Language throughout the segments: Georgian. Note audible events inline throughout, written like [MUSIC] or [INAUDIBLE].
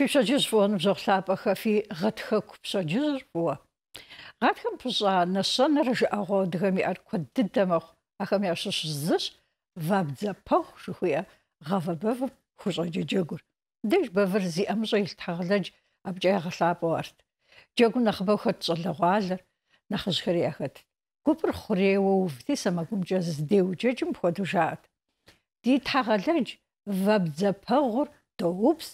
фишаджис фон зохлапаха фи гатхак псаджир бо гатхам пса на сонраж агодгами арква дидамах ахам яшш зыш вабза пох шуя гавабав хужаджи джогур деш баврзи амжайл тагладж абжай гасабо арт джогун ахбо хотсолгоал нахшхри ахат купр хуреу уфти самагум джаз деучэчм ходушат ди тагладж вабза пох доупс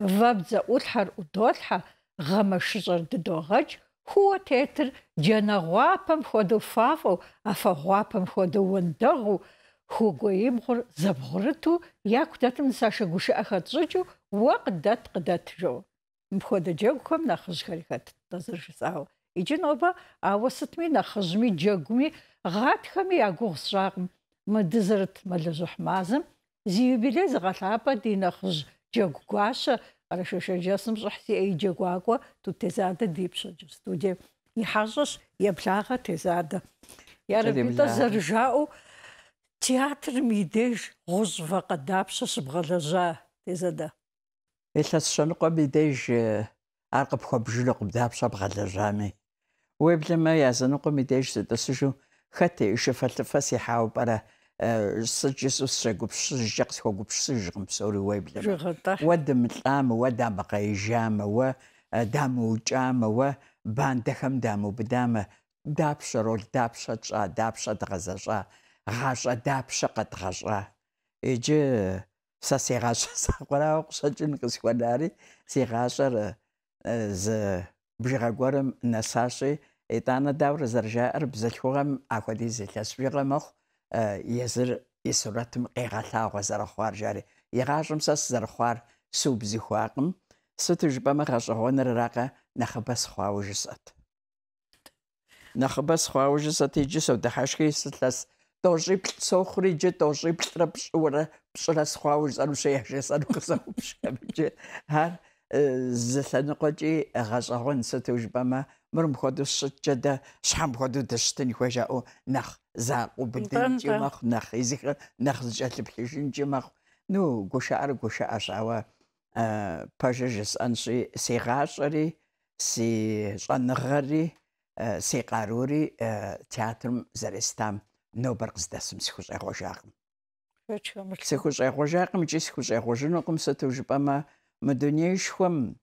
ვაბძა უთხარ უდოთხა ღამაშიზარ დედოღაჭ ხუა თეთრ ჯანაღვაპამ ხოდო ფავო აფაღვაპამ ხოდო ვანდაღუ ხუგო იმღურ ზაბღურთუ იაკვდათმ საშა გუშა ახაწრჭუ ვაყდათ ყდათჟო მხოდო ჯეგქომ ნახშხარიხათ დაზრშსაო იჯნობა ავოსთმი ნახზმი ჯეგმი ღათხმი აგუღსრაღმ მდზრთ მალაზუჰმაზმ ზიუბილე ზღათაპა დინახშ جوغواشا على شو شو جسم رحتي أي جوغواكو تو تزاد ديبش جستو جي يحاجش يبلاغ تزاد يا ربي تزرجاو تياتر ميديج غزفة قدابش سبغلزا تزاد إلا السنقو ميديج أرقب خب جلق بدابش بغلزا مي ويبلا ما يازنقو ميديج زد سجو خطي يشفت فسيحاو سجس قبشجق سوى قبشجق مسوري ويبلا ودم الام ودا بقى جام و دام وجام و بان دخم دام وبدام دابشة رول دابشة تشا دابشة تغزشا غاشا دابشة قد غاشا يجي سا سي غاشا ساقرا وقشا جنقس وناري سي غاشا ز بجغا قورم نساشي إتانا داور زرجاء بزلخوغم أخدي زلخس بجغا مخ ისერ ისურათმ ყეღალა ყაზარ ხوار ჟარი იღაშმსას ზარ ხوار სუბზი ხვაყმ სუთიჟბამა ხაშონერ რაყა ნახბას ხვაუჟსათ ნახბას ხვაუჟსათ იჯისო დაჰაშკისლას დოჟიპლ სოხრიჯე დოჟიპლრა პშურა პშურა ხვაუჟს ანუ შეიაშესან ხსაუბშებიჯე ჰარ ზესანოყოჭი ღაშაღონ სუთიჟბამა مرم خودو سجا دا شحم خودو دستني خوشا او نخ زاق و بدن جمخ نخ يزيخ نخ زجات بحيشن جمخ نو قشعر قشعر شعوا باججس انشي سي غاشري سي شنغري سي قاروري تياترم زرستام نو برقز دسم سخوش اخوشاقم سخوش اخوشاقم جي سخوش اخوشنو قم ستوجب اما مدنيش خم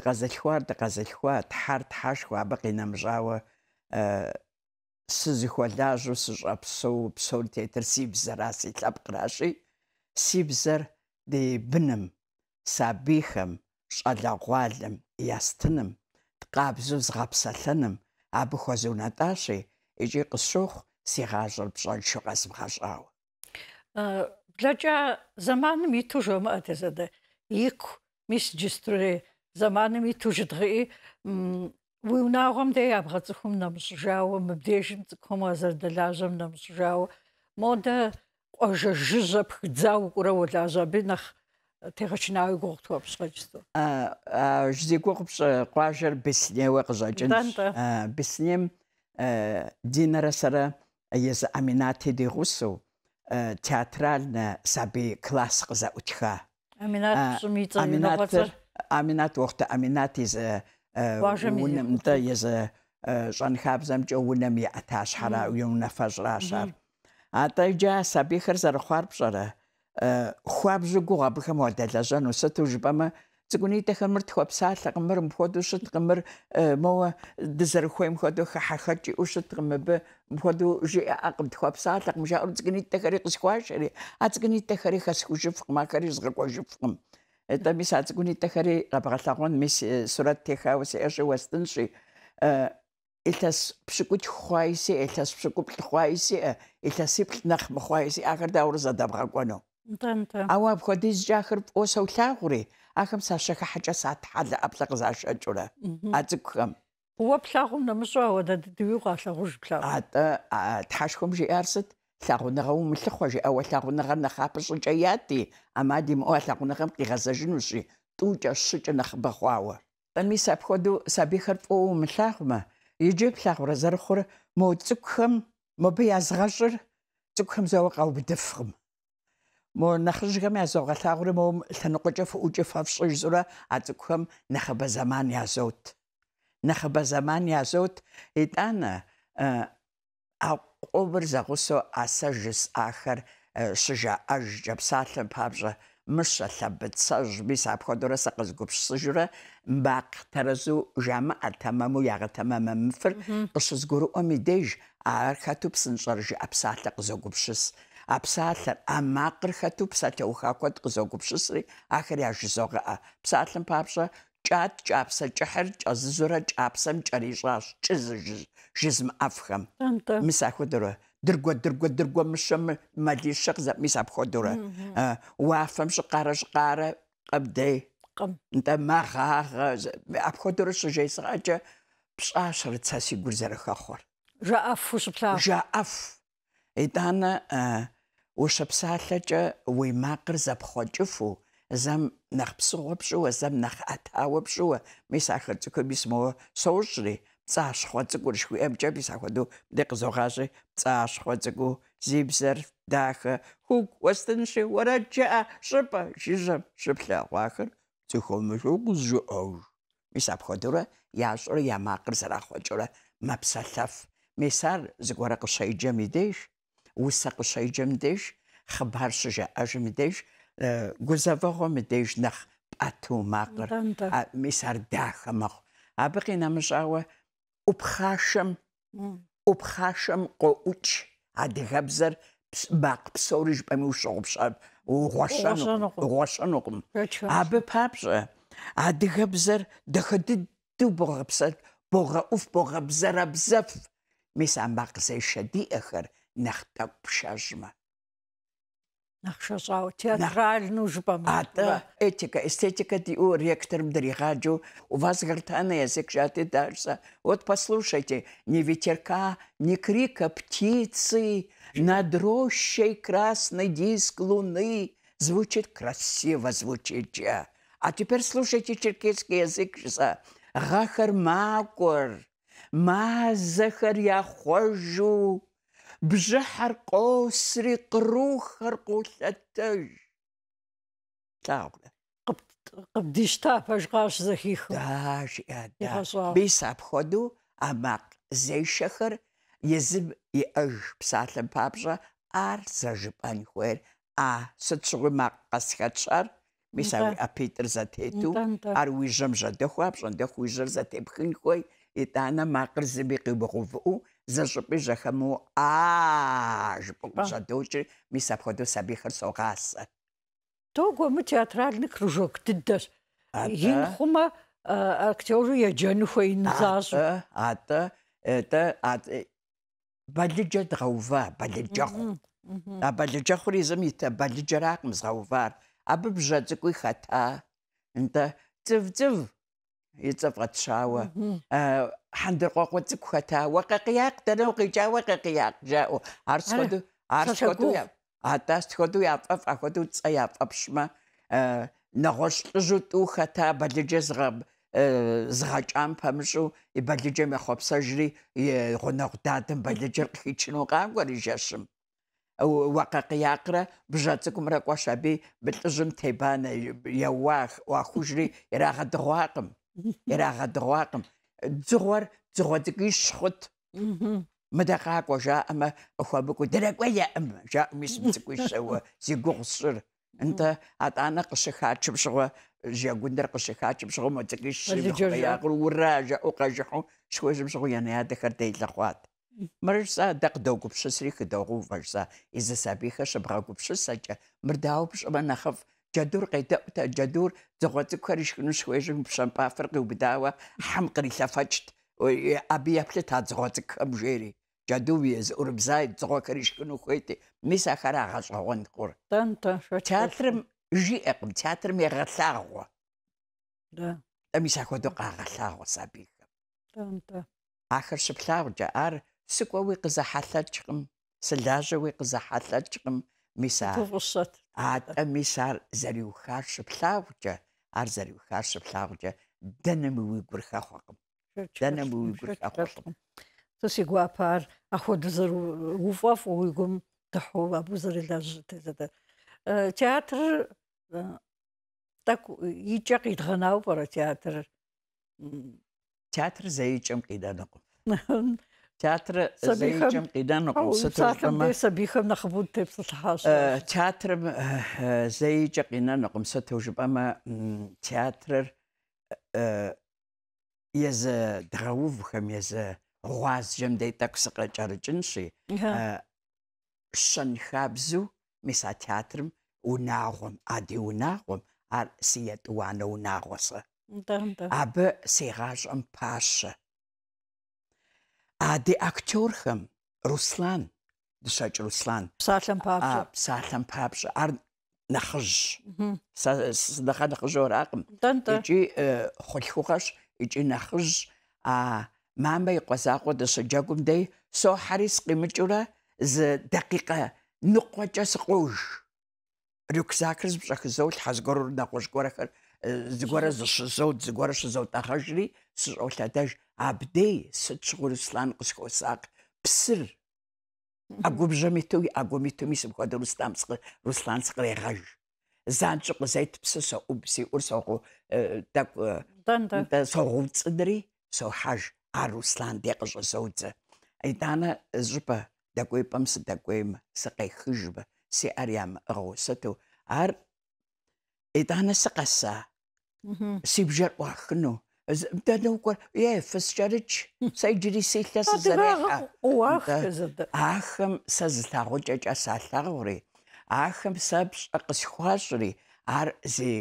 دغزلخوار دغزلخوا تحار تحاشخوا بقي نمجاوة سزخوا لاجو سجا بسو بسو تيتر سيبزر راسي تلابقراشي سيبزر دي بنم سابيخم شالاقوالم ياستنم تقابزو زغابسالنم أبو زو ناتاشي إجي قصوخ سيغاجل بشان شو غازم غاجاو لجا زمان ميتو جو ما أتزاد يكو ميس جستوري زمان مي توجد غي ويوناغم دي أبغى تخم نمسجاو مبديشم تخم أزرد لازم نمسجاو مودا أجا جزا بخدزاو كورا ولا زابينخ تيغشناوي غوغتو بسخجستو آه جزي غوغ بس قواجر بسنية وقزاجن بسنيم دينا رسرة يز أميناتي دي غوسو تياترالنا سابي كلاس قزا أتخا أمينات سميتا أمينات امینات وقت امیناتی ونم تیز جان خب زم جو ونم یعتاش حرا و یون نفج راشر عطای جا سبی خر زر خواب جره خواب جو گوغا بخم ودل جان و ستو تگونی تا خمر تخوب سال تخمر مخود وش تخمر مو دزر خویم خوي مخود حخجي وش تخمر ب مخود جي أقب تخوب ساعة تخمر جاء تقولي تخري قسكواش تقولي تخري خسكو جفق ما كريز غرقو جفقم это мисац гунитехри рабагалхагун мис сурат техаус эжи вестэнши элтас пшикут хуайси элтас пшикут хуайси элтас сипл нах хуайси ахар даурза дабгакуно тэнтэ ау абходис жахр осо лагури ахам саша хача сат хал аплаг зашачура ацкхам уап лагум намсуа вода дивигу алагуш лаг ата ташхум жи арсат საღუნაღა უმილხვაჟი ავა საღუნაღა ნახაფშუჭა იატი ამადიმ ო საღუნაღა მიღაზაჟნუში ტუჭა შუჭა ნახბახვა და მის აფხოდო საბიხარპო უმილხვა იჯი ფლაღურა ზარხურ მოწკხმ მობიაზღაშურ წკხმ ზავყავდიფხმ მო ნახჟგა მე ზოღა საღურ მო თანოყჭა ფუჭა ფავშიზურა აწკხმ ნახბა ზამანი აზოთ ნახბა ზამანი აზოთ ეტანა ყოველზე ხოსო ასაჟის ახარ შეჟა აჟჯა ფსალთან ფაბჟა მშა ლაბცაჟ მის აფხოდორა საყაზ გუფსჟურა მაყთარზუ ჟამა ათამამო ياغთამამა მფრ ოშოს გურო ომიდეჟ არხათუფსინ შარჟი აფსალთა ყზოგუფშის აფსალთ ამაყრხათუფსათე უხაკვატ ყზოგუფშის ახრი აჟზოღა ფსალთან ფაბჟა ჭად ჭაფსა ჭაჰერ ჭაზზორა ჭაფსა მჭრიშას ჭიზ ჟიზმ აფხამ მისახუდრო дырго дырго дырго мышым мали шық за мисап ходура уафым шы қара шы қара қабде қым да махаға ап ходура шы жейсіғача пша шыры цаси гүрзәрі хақор жа аф ұшып са жа аф айтана ұшып са лача уй мақыр зап ходжы фу ზამ ნახ ფსოვშოა ზამ ნახ ათავშოა მე სახელმწიფოების მო სოუშრი წაშხვა ძგურში ემჭები სახვადო მე ყზოღაზე წაშხვა ძგუ ზიბზერ დახ ჰუკ ვესტენში ვარაჭა შპა შიჟა შფლა ვახერ ცხოვმეშო გუზჟო აუ მე საფხოდურა იაშრო იამაყრს რა ხვაჭორა მაფსალაფ მე სარ ზგვარაკ შეიჯემიდეშ უსაკ შეიჯემდეშ ხბარშა აჟემდეშ გუზავაღო მე დეშნახ პათუ მაყრ ა მის არ დახმახ აბი ნამშავე უფხაშემ უფხაშემ ყო უჩ ადღებზერ მაყ ფსორიშ პემი უშოღშარ უღვაშანო უღვაშანო აბი ფაბზე ადღებზერ დხდი დუბოღებს ბოღა უფ ბოღა ბზარა ბზაფ მის ამბაყზე შედი ახერ ნახტა ფშაჟმა Ах, шажау, нужно жбама. Ата, этика, эстетика диу ректор Мдригаджу. У вас гортанный язык, жаты дарса. Вот послушайте, ни ветерка, ни крика птицы, над рощей красный диск луны. Звучит красиво, звучит я. А теперь слушайте черкесский язык. Гахар макор, мазахар я хожу. бжахар косри крухар косатэж таугна қыбдишта пашқаш захих даш яда бис апходу амақ зейшахар езб и аж псалэм папша ар сажпан хуэр а сэцугы мақ қасхачар миса апитер затету ар уижам жадэ хуапшан дэ хуижар затэпхын хуэй и тана мақр зэби қыбығу ზაშოპი ჟახამო აჟ პოკუშა დოჭი მისაფხოდო საბიხრს ოღას თოგო მე თეატრალნი კრუჟოკ ტიდდეს ინ ხუმა აქტორი ია ჯანუხე ინზაშ ატა ეტა ატ ბალიჯა დღოვა ბალიჯა ხო და ბალიჯა ხური ზმითა ბალიჯა რაკმს ღოვარ აბი ბჟა ძკვი ხათა ინტა ძვ ძვ იცაფრაჩაუა აა ჰანდერ ყოყვეცი ქვეთა ვაყაყიაყ და ნოყიჭა ვაყაყიაყ ჯაო არ შეგოდ არ შეგოდ ატას შეგოდ აპაპ აქოდ წე აპაპ შმა ნაღოშ ჟუტუ ხათა ბალიჯეს ღაბ ზღაჭამ ფამშუ იბალიჯე მეხოფსაჟრი ღონაღ დადემ ბალიჯე ხიჩნო ყანგვარი ჟაშმ ვაყაყიაყრა ბჟაცკუმ რაკვაშაბი ბლტჟმ თებანე იაუახ ვახუჟრი ირაღა დღვაყმ ირაღა დღვაყმ تزغور تزغوتكي شخط مدقاك وجاء أما أخوة بكو درك ويا أم جاء ميسمتك ويسوى زي قغصر أنت أتانا قشخات شبشغوة جا قندر قشخات شبشغوة ما تكيش ياقل وراجع شبشغو يعني مرجسا دق دوق بشسري كدوغو فرسا إذا سابيخة شبغاغو بشسا جا مرداو بشبا نخف جدور قيتا جدور زغوت كريش نش ويش بشمبا فرقي وبداوة حمق ريلا فجت أبي أبلت هاد زغوت كم جيري جدو بيز أوربزايد زغو كريش كنو خويتي ميسا خرا غشغون قور تن تن شو تياترم جي أقم تياترم يغلاغو دا أميسا خدو قاغلاغو سابيك تن تن آخر شبلاغ جا آر سكووي قزا حالات جقم سلاجوي قزا حالات جقم მისა თუღუშოთ ატა მისა ზერიუ ხარშფლავჯა არ ზერიუ ხარშფლავჯა დენემი ვიბრხა ხოყო დენემი ვიბრხა ხოყო თუსი გვაფარ ახოდზურ უფაფ უიგუმ დაჰო აბუზრელაჟ თეზადა თეატრ так იჭა კიდღნაო პარა თეატრ თეატრ ზეიჭემ კიდანო [LAUGHS] театр зөвхөн гидан нөхөмсөтөрмө сатамдэсэ бихэм нахбут тепс хаш театр зэйч гинан нөхөмсөтөжбама театр э яз драув хэм яз гоаз жем дэйтакс къачарычынши шэн хабзу миса театр унагъум ади унагъум ар сият уанэ унагъусэ абэ сэгъаш ам паша А де актёрхам Руслан, дышач Руслан. Псалхам папша. А псалхам папша. Ар нахж. Са сдаха нахжораақм. Ичи хулхугаш, ичи нахж. А мамбай қосақ одыша жагумде со харис қимичура з дақиқа нуққачас қош. Рюкзакрыз бжақзол хазгорур нақош гораха. Зигора зашзол, зигора шзол тахажри, сжолтадаж. абдеи сыт щыгъуи къысхуэсакъ псыр а губжьэм итууи а гум итууми сыпхуэдэ Руслан Руслан сыкърегъэж. Занщӏэ къызет псы соӏуб си ӏур согъу согъуцӏынри сохьэж ар Руслан де къыщӏэзодзэ. Итӏанэ щӏыпӏэ дэкӏуепӏэм сыдэкӏуеймэ, сыкъехыжмэ, си ӏэр ямыӏыгъыу сыту ар итӏанэ сыкъэса, си бжэр ӏуахыну, და ნუკვე ეს ჯერიჩ საიჯრი სიხას ზარეა ოახ ზდ ახм საზთაღო ჭაჭა საღური ახм საბს ყსხვაშრი არ ზი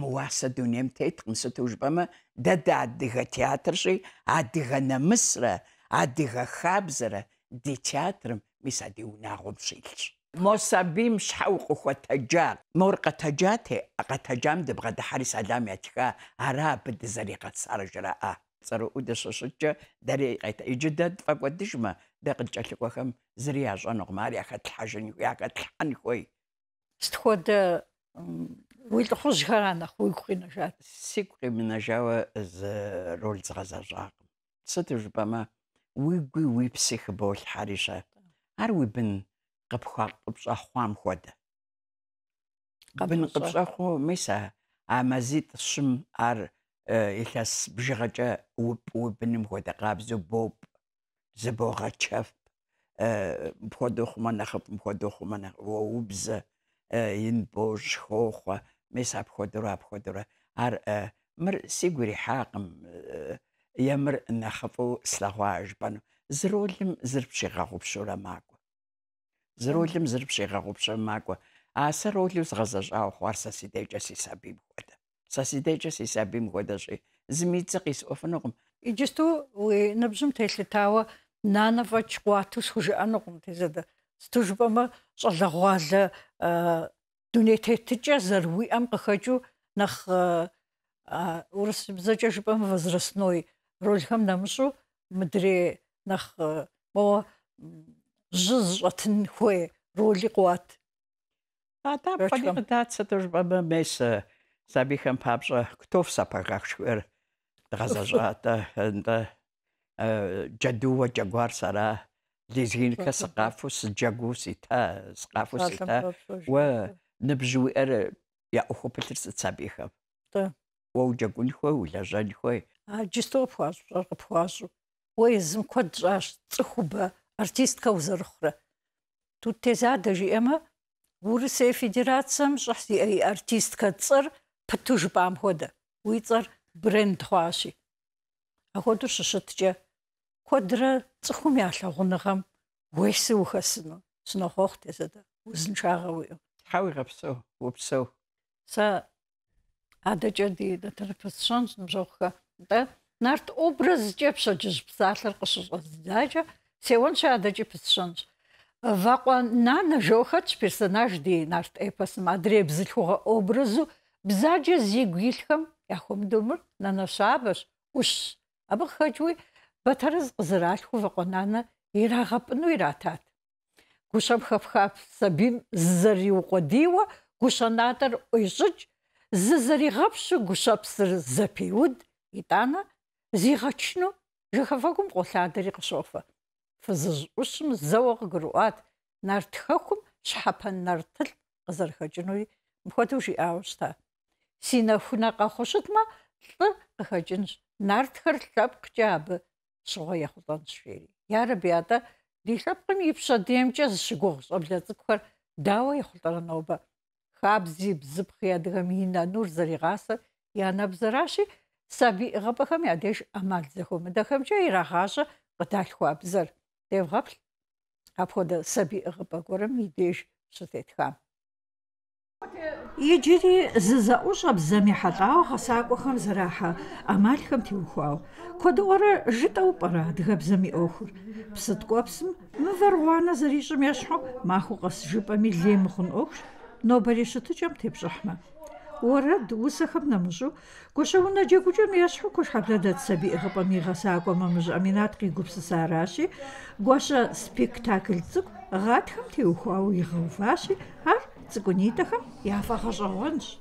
მოასა დუნიემ თეთრმს თუჟბამა და და ადიღა თეატრში ადიღა ნამსრა ადიღა ხაბზრა დი თეატრმ მისადი უნაღობშილში მოსაბი მშაუყუხათა ჯა მორყათა ჯათე აყათა ჯამდე ბღა და ჰარის ადამიათქა არა ბდ ზარიყაც არაჟრა ა წრო უდესოშჭა დარიყაიტა იჯდა ფაკვადიშმა და ყჭალიყვახამ ზრია ჟანო ღმარი ახა თაჟენი ხი ახა თანი ხოი სთხოდ ვილტხო ჟღარანა ხოი ხინა ჟა სიკვი მინაჟავა ზ როლ ზღაზა ჟა ცოტი ჟბამა ვიგვი ვიფსიხ ბოლ ჰარიშა არ ვიბინ ყფხა ყფშა ხვამ ხოდა ყაბინ ყფშა ხო მისა ამაზით შმ არ ეხას ბჟღაჭა უპ უპნიმ ხოდა ყაბზო ბობ ზბორაჩა ფოდოხმა ნახ ფოდოხმა ნახ უუბზ ინ ბოშ ხოხა მისა ფოდრო აფოდრო არ მრ სიგური ჰაყმ ямр нахфу слахваж пан зролим зрпшигагупшура мак ზროლიმ ზრბ შეღაღობშა მაკვა ასე როლიუს ღაზაშა ხვარსასი დეჭესისაბი მყოდა სასი დეჭესისაბი მყოდაში ზმიწყის ოფნოგმ იჯესტო უე ნაბჟუმ თელი თავა ნანავა ჩყვათუს ხუჟა ანოგმ თეზადა სტუჟბამა ზალაღვალა დუნეთეთჭა ზრვი ამ ყხაჭუ ნახ ურს ზაჭაშბამა ვაზრასნოი როლიხამ ნამშუ მდრე ნახ მო ჟუჟუთენ ხუე როლი ყუათ ატა პოლიტაცა თუ ბაბა მეს საბიხან პაპშა ქტოვ საპაგახშერ დღაზაჟატა და ჯადუვა ჯაგვარსარა ლიზგინ კასაფუს ჯაგუსითა სყაფუსითა ვა ნებჟუერ ია ოხოპილტს საბიხა და ვაუ ჯაგული ხუე ულაჟანი ხუე აჯისტოფუას ყფუასუ ვეზმ ქოდჟაშ წხუბა артистка узархра. Тут те зада же эма урсе федерациям шахси ай э, артистка цар патуж бам хода. Уи цар бренд хуаши. А ходу шишитче кодра цхум ялгунгам уэсэ ухасно. Сно хохт эсэда. Узн шагагүй. Хавигапсо упсо. Са адажади да терапевт шонс мжохха. Да нарт образ жепсо жис псалар кышыз дажа. Сеон шадачипсон. Ваква нан жохач персонаж ди нарт эпос мадреб зилхуга образу бзаджа зигвилхам яхом думур нанашабаш уш аба хачуй батарыз қызралху вақонаны ирағапыну иратат. Гушам хапхап сабин зызари уқадива, гушанатар ойшыч, зызари ғапшы гушапсыр запиуд, итана зиғачну жихафагум қолсадыри қышофы. фызыжьӏушым зэуэ къыгурыӏуат нартхэхум щхьэпэ нартыл къызэрыхэкӏынуи мыпхуэдэу жиӏауэ щыта си нэхунэ къэхъуу щытмэ лӏы къыхэкӏынщ нартхэр лъэпкъкӏэ абы щыгъуэ ехъулӏэнщ фери ярыби атӏэ ди лъэпкъым и пщэ дейкӏэ зыщыгугъ щӏэблэ цӏыкӏухэр дауэ ехъулӏэрэнобэ хабзи бзыпхъ и адыгэм и нэнур зэригъасэр я нэбзэращи сабий ӏыгъыпӏэхэм я деж ӏэмал зэхуэмыдэхэмкӏэ ирагъащӏэ къыдалъхуабзэр დევღაფლ აფხოდა საბი ღაბაგორა მიდეშ სუთეთხა იჯირი ზზა უშაბ ზამი ხატაო ხასაკო ხამ ზრაჰა ამალ ხამ თიუხაო ქოდორა ჟიტა უპარა დღაბ ზამი ოხურ ფსდკოპსმ მვერვანა ზრიშმ ეშხო მახუ ყას ჟიპა მი ლემხუნ ოხშ ნობარი შუთჭამ თებჟახმა ora dusakhab namzu kosha unda jekuche miashu koshabdatsebi egapa migasa akomamz aminatki gupsasarashi gosha spektakltsuk gatkham tiukhau igavashi ar tsgunitakha yafakhashawans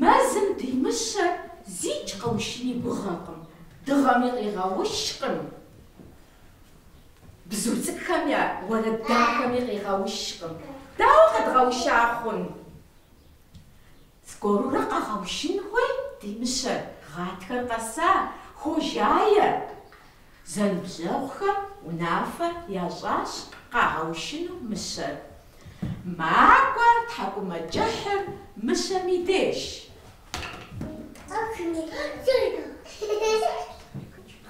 mazm dimish zich qawshini bughaqam dghami qighawishqin bizutsik khamya wala dakhami qighawishqin dawqa dghawshaqun горра гагавшин хой димшэ гъатхэр къэса хожае зэныбжьэгъухэм унафэр ящӏащ къагъэушыну мыщэр макӏуэ тхьэкӏумэкӏыхьыр мыщэм и деж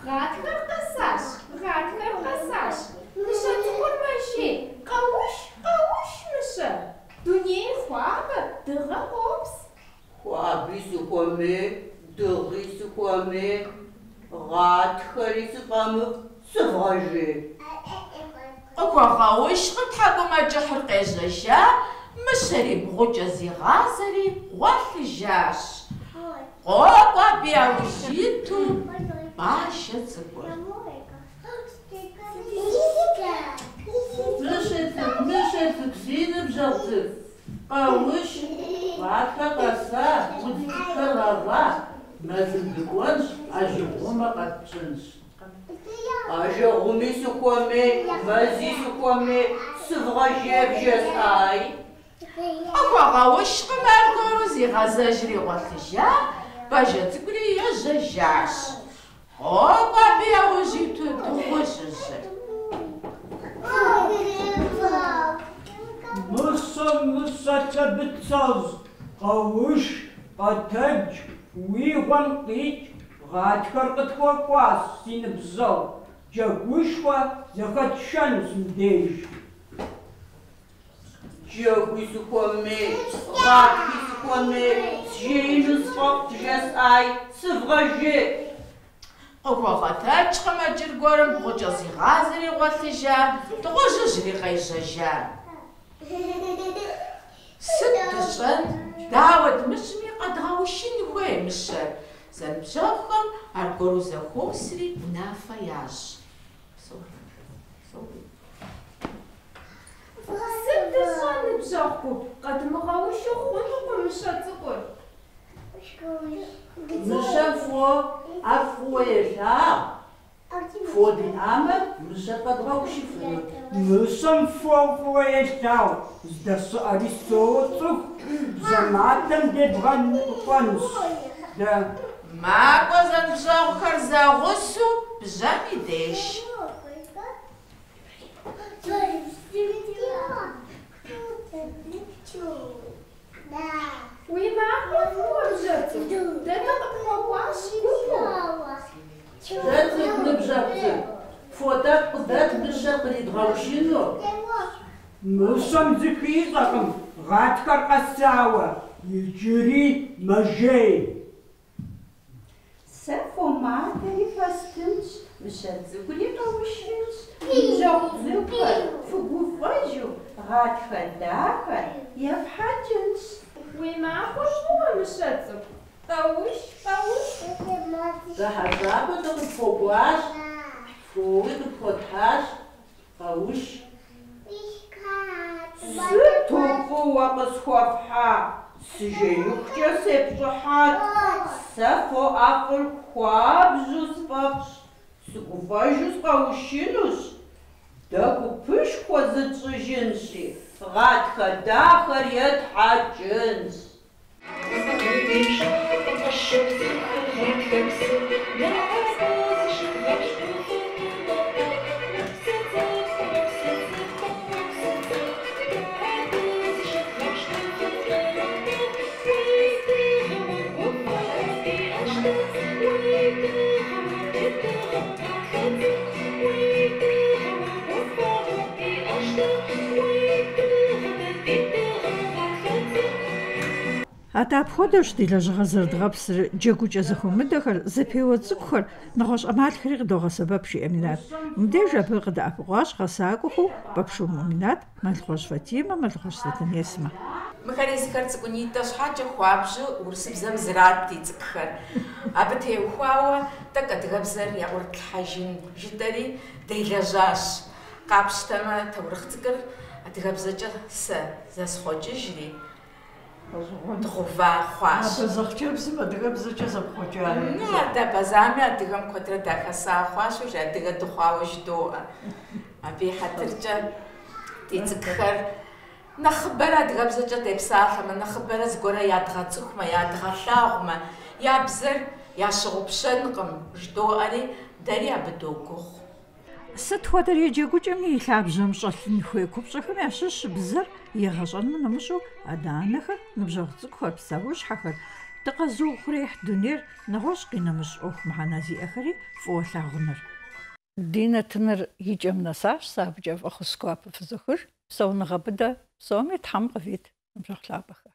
Гъатхэр къэсащ, гъатхэр къэсащ. Мыщэ цӏыкӏур мэжей, къэуш, къэуш мыщэ. Дунейр хъуабэ, дыгъэ къопс. Ну, шеф, шеф, сын обжался. Paus, vaca, passa, modifica, lavar, mas de quantos? Haja a quatrocentos. Haja uma, isso come, mas isso come, se vrojeve, já sai. Agora, hoje, comer, coros, e razagir, e rotejar, para gente colher as jajás. Oh, babi, hoje, tudo, hoje, gente. Oh, meu Deus. сэмысэлъэбыцэз къэуш, къэтэдж, уигъуэм къикӏ, гъатхэр къытхуэкӏуащ си ныбжьэгъу, джэгушхуэ зэхэтшэнущ мыбдеж. Джэгуи сыхуэмей, гъатхи сыхуэмей, сжеину сфӏэфӏ жесӏай, гуэрым гъукӏэ зигъазэри гъуэлъыжа, къежьэжа. Сүттісін дәуіт мүсіне қадғаушын үхөймісі. Сән бұшақым әргөрузі қосри бұна фаяж. Сүттісін бұшаққу қадымығаушы қонуғы мүшәті қой. Мүшәт фу, әфу ешә. Voor de armen moesten het wat opschiffen. Moesten voor voor je jou. Dat is al die soorten. Ze maten de brand De mágoas a jogar a russo já me deixe. Уйма, вот, вот, жертва. Да, да, Jacques. فوتات قدرات بالشرق اللي دغاو شنو مصم ذكي ضخم غاتكر قساوة يجري مجي سافو ما تلي فاستنش مشات زكولي روشنش نجاو زكول فقو فاجو غات فدافر يفحجنش وما خوش هو مشات زكول Пауш, пауш. Это мальчик. Да, а забы там попуаш. Фу, это подхаш. Пауш. Сыту фуа масхуапха. Сижею хча сепшахат. Сафу афур хуабжу спапш. Сыгуважу спаушинуш. Да купыш хуазы цыжинши. Фгатха дахар яд хачинш. Thank you. shows you how to handle this. А та подош дила жгазар дгапс жегуча захомы дахар зефево цукхар нахош амал хриг догаса бапши эминат. Мде жа бэгд афгаш хасакуху бапшу муминат малхош фатима малхош сатан ясма. Мэхарэзи харца куниташ хача хуабжу урсиб зам зрати цукхар. Абатэ ухуауа так адгабзар ягур тлхажин житари дэйла жаш. Капштама таврахцгар адгабзачал са засхочи жри. დღვახვას. აბზახჭებს მადგებზე ჩასაფხოჭარი. ნა და ბაზამი ადგამ ქოთრა დახასახვას უშ ადგა დღვავში დო. აბი ხატერჭა ტიცქხერ ნახბერ ადგებზე ჩათებსახა ნახბერ ზგორა ядღა წუხმა ядღა შაღმა. ябзер яшыгыпшын кым жду али дария бдогох Сэтхвэдэр ежегүжим илабжим шолнхэ купшахым яшиш бзэр егъэщӏэным нэмыщу аданэхэр ныбжэгъу цӏыкӏу хэпсэу шхьэхэр тыкъэзыухъуреихь дунейр нэгъуэщӏ къинэмыщӏ ӏуэху мыхьэнэ зиӏэхэри фӏолъагъуныр. Динэтыныр икӏэм нэсащ сабкӏэ фӏэхъускӏуапэ фызыхыр, псэуныгъэ быдэ псоми тхьэм къывит ныбжэгъу лъапӏэхэр.